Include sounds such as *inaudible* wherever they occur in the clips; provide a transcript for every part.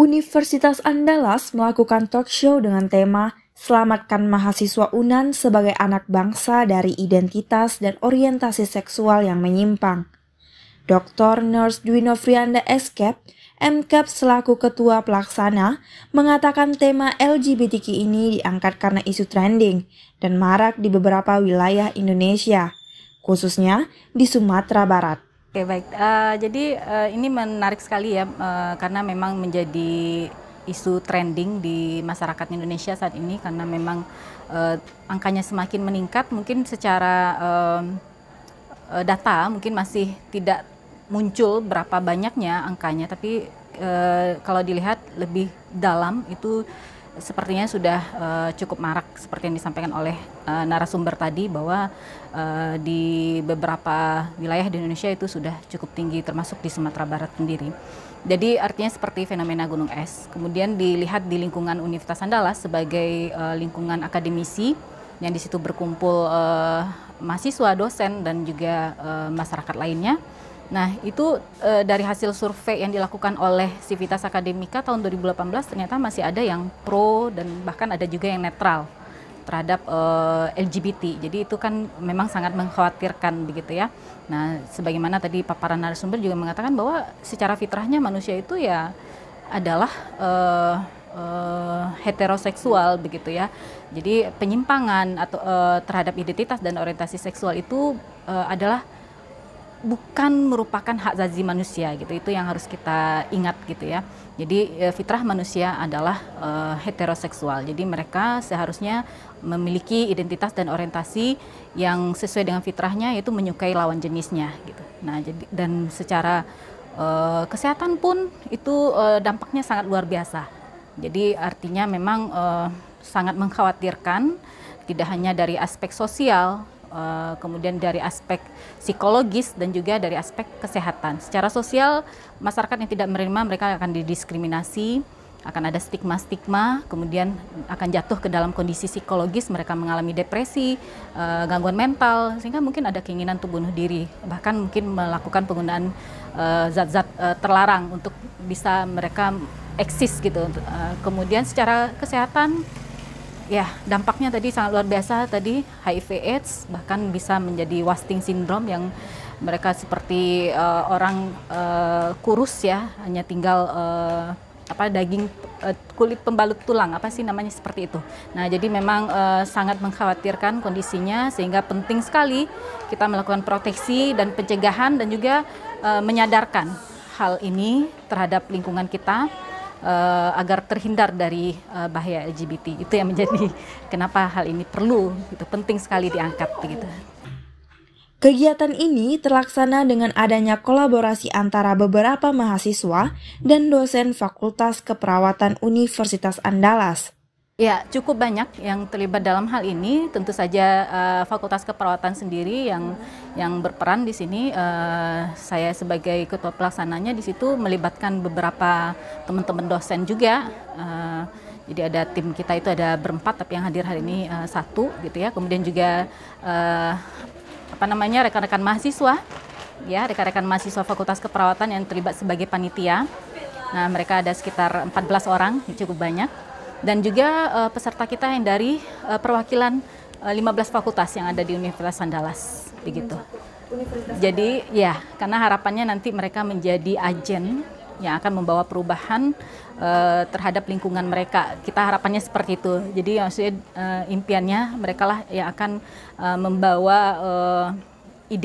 Universitas Andalas melakukan talk show dengan tema Selamatkan Mahasiswa UNAN sebagai anak bangsa dari identitas dan orientasi seksual yang menyimpang. Dr. Nurse Duino Frianda Eskep, Mcap e selaku ketua pelaksana, mengatakan tema LGBTQ ini diangkat karena isu trending dan marak di beberapa wilayah Indonesia, khususnya di Sumatera Barat. Oke baik, uh, jadi uh, ini menarik sekali ya uh, karena memang menjadi isu trending di masyarakat Indonesia saat ini karena memang uh, angkanya semakin meningkat mungkin secara uh, data mungkin masih tidak muncul berapa banyaknya angkanya tapi uh, kalau dilihat lebih dalam itu sepertinya sudah uh, cukup marak seperti yang disampaikan oleh uh, narasumber tadi bahwa uh, di beberapa wilayah di Indonesia itu sudah cukup tinggi termasuk di Sumatera Barat sendiri. Jadi artinya seperti fenomena gunung es. Kemudian dilihat di lingkungan Universitas Andalas sebagai uh, lingkungan akademisi yang di situ berkumpul uh, mahasiswa, dosen dan juga uh, masyarakat lainnya Nah, itu e, dari hasil survei yang dilakukan oleh Civitas Akademika tahun 2018 ternyata masih ada yang pro dan bahkan ada juga yang netral terhadap e, eh, LGBT. Jadi itu kan memang sangat mengkhawatirkan begitu ya. Nah, sebagaimana tadi paparan narasumber juga mengatakan bahwa secara fitrahnya manusia itu ya adalah e, e, heteroseksual begitu ya. Jadi penyimpangan atau e, terhadap identitas dan orientasi seksual itu e, adalah bukan merupakan hak zazi manusia gitu itu yang harus kita ingat gitu ya jadi e, fitrah manusia adalah uh, heteroseksual jadi mereka seharusnya memiliki identitas dan orientasi yang sesuai dengan fitrahnya yaitu menyukai lawan jenisnya gitu nah jadi dan secara uh, kesehatan pun itu uh, dampaknya sangat luar biasa jadi artinya memang uh, sangat mengkhawatirkan tidak hanya dari aspek sosial Eh, kemudian dari aspek psikologis dan juga dari aspek kesehatan. Secara sosial, masyarakat yang tidak menerima mereka akan didiskriminasi, akan ada stigma-stigma, kemudian akan jatuh ke dalam kondisi psikologis, mereka mengalami depresi, eh, gangguan mental, sehingga mungkin ada keinginan untuk bunuh diri, bahkan mungkin melakukan penggunaan eh, zat-zat terlarang untuk bisa mereka eksis gitu. kemudian secara kesehatan Ya, dampaknya tadi sangat luar biasa tadi HIV/AIDS bahkan bisa menjadi wasting syndrome yang mereka seperti uh, orang uh, kurus ya, hanya tinggal uh, apa daging uh, kulit pembalut tulang apa sih namanya seperti itu. Nah, jadi memang uh, sangat mengkhawatirkan kondisinya sehingga penting sekali kita melakukan proteksi dan pencegahan dan juga uh, menyadarkan hal ini terhadap lingkungan kita uh, agar terhindar dari uh, bahaya LGBT. Itu yang menjadi *laughs* kenapa hal ini perlu, itu penting sekali diangkat gitu. Kegiatan ini terlaksana dengan adanya kolaborasi antara beberapa mahasiswa dan dosen Fakultas Keperawatan Universitas Andalas. Ya, cukup banyak yang terlibat dalam hal ini. Tentu saja uh, Fakultas Keperawatan sendiri yang yang berperan di sini. Uh, saya sebagai ketua pelaksananya di situ melibatkan beberapa teman-teman dosen juga. Uh, jadi ada tim kita itu ada berempat, tapi yang hadir hari ini uh, satu, gitu ya. Kemudian juga uh, apa namanya rekan-rekan mahasiswa, ya rekan-rekan mahasiswa Fakultas Keperawatan yang terlibat sebagai panitia. Nah, mereka ada sekitar 14 orang, cukup banyak dan juga uh, peserta kita yang dari uh, perwakilan uh, eh, 15 fakultas yang ada di Universitas Andalas begitu. Jadi ya, karena harapannya nanti mereka menjadi agen yang akan membawa perubahan uh, terhadap lingkungan mereka. Kita harapannya seperti itu. Jadi ya, maksudnya uh, impiannya mereka lah yang akan uh, membawa ide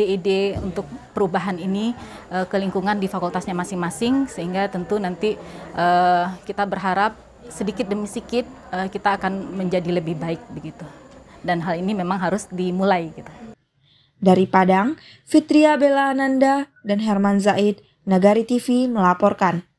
ide-ide untuk perubahan ini uh, ke lingkungan di fakultasnya masing-masing sehingga tentu nanti uh, kita berharap sedikit demi sedikit uh, eh, kita akan menjadi lebih baik begitu. Dan hal ini memang harus dimulai gitu. Dari Padang, Fitria Bella Ananda dan Herman Zaid, Nagari TV melaporkan.